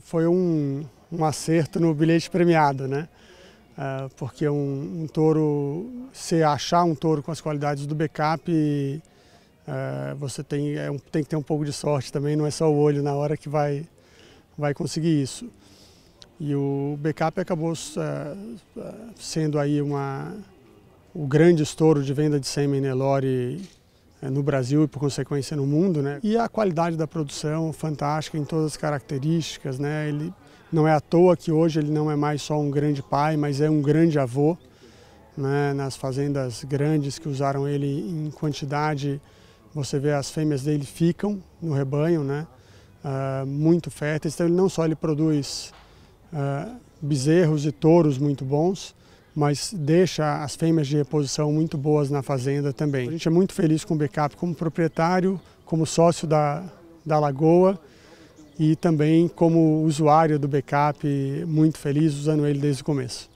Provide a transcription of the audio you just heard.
foi um, um acerto no bilhete premiado, né? É, porque um, um, touro, se achar um touro com as qualidades do backup, é, você tem, é um, tem que ter um pouco de sorte também, não é só o olho na hora que vai, vai conseguir isso. E o backup acabou é, sendo aí uma, o grande estouro de venda de sêmen Nelore eh, no Brasil e, por consequência, no mundo. Né? E a qualidade da produção, fantástica em todas as características. Né? Ele não é à toa que hoje ele não é mais só um grande pai, mas é um grande avô. Né? Nas fazendas grandes que usaram ele em quantidade, você vê as fêmeas dele ficam no rebanho, né? Uh, muito férteis. Então, ele não só ele produz uh, bezerros e touros muito bons, mas deixa as fêmeas de reposição muito boas na fazenda também. A gente é muito feliz com o backup como proprietário, como sócio da, da Lagoa e também como usuário do backup, muito feliz usando ele desde o começo.